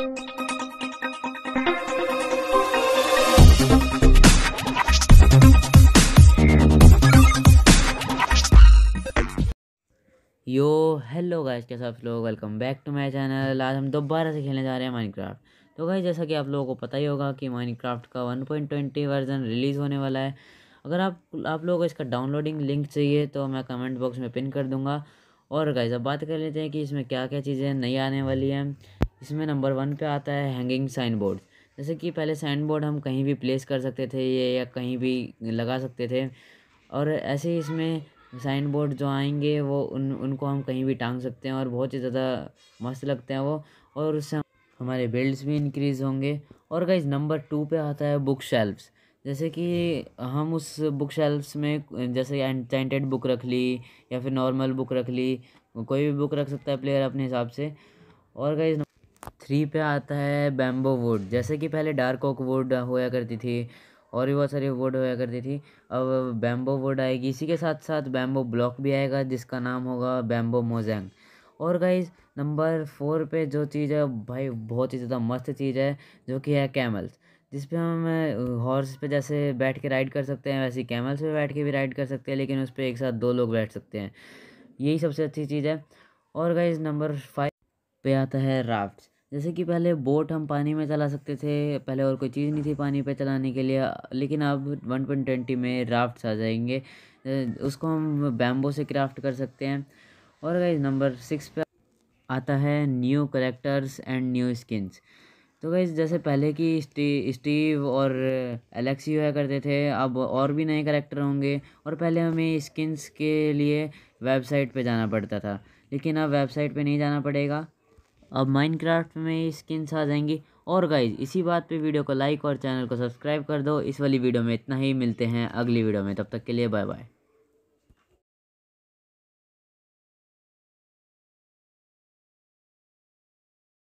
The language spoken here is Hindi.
यो हेलो गाइस कैसे आप लोग welcome back to my channel आज हम दोबारा से खेलने जा रहे हैं माइनक्राफ्ट तो गाइस जैसा कि आप लोगों को पता ही होगा कि माइनक्राफ्ट का 1.20 वर्जन रिलीज़ होने वाला है अगर आप आप लोगों को इसका डाउनलोडिंग लिंक चाहिए तो मैं कमेंट बॉक्स में पिन कर दूंगा और गाइस अब बात कर लेते हैं कि इसमें क्या क्या चीज़ें नई आने वाली हैं इसमें नंबर वन पे आता है हैंगिंग साइन बोर्ड जैसे कि पहले साइन बोर्ड हम कहीं भी प्लेस कर सकते थे ये या कहीं भी लगा सकते थे और ऐसे ही इसमें साइन बोर्ड जो आएंगे वो उन उनको हम कहीं भी टांग सकते हैं और बहुत ही ज़्यादा मस्त लगते हैं वो और उससे हमारे बिल्ड्स भी इंक्रीज़ होंगे और गाइज नंबर टू पे आता है बुक शेल्फ्स जैसे कि हम उस बुक शेल्फ्स में जैसे एंटेंटेड बुक रख ली या फिर नॉर्मल बुक रख ली कोई भी बुक रख सकता है प्लेयर अपने हिसाब से और गाइज थ्री पे आता है बैम्बो वुड जैसे कि पहले डार्क ओक वुड होया करती थी और भी बहुत सारी वुड होया करती थी अब बैम्बो वुड आएगी इसी के साथ साथ बैम्बो ब्लॉक भी आएगा जिसका नाम होगा बैम्बो मोजेंग और गाइज नंबर फोर पे जो चीज़ है भाई बहुत ही ज़्यादा मस्त चीज़ है जो कि है कैमल्स जिस पे हम हॉर्स पे जैसे बैठ के राइड कर सकते हैं वैसे कैमल्स पे बैठ के भी राइड कर सकते हैं लेकिन उस पर एक साथ दो लोग बैठ सकते हैं यही सबसे अच्छी चीज़ है और गाइज नंबर फाइव पे आता है राफ्ट जैसे कि पहले बोट हम पानी में चला सकते थे पहले और कोई चीज़ नहीं थी पानी पे चलाने के लिए लेकिन अब वन पॉइंट ट्वेंटी में राफ्ट्स आ जाएंगे उसको हम बैम्बो से क्राफ्ट कर सकते हैं और गाइज नंबर सिक्स पे आता है new characters and new skins तो गाइज जैसे पहले की स्टी, स्टीव और एलेक्सी हुआ करते थे अब और भी नए करेक्टर होंगे और पहले हमें स्किन्स के लिए वेबसाइट पर जाना पड़ता था लेकिन अब वेबसाइट पर नहीं जाना पड़ेगा अब माइनक्राफ्ट में स्किन्स आ जाएंगी और गाइज इसी बात पे वीडियो को लाइक और चैनल को सब्सक्राइब कर दो इस वाली वीडियो में इतना ही मिलते हैं अगली वीडियो में तब तक के लिए बाय बाय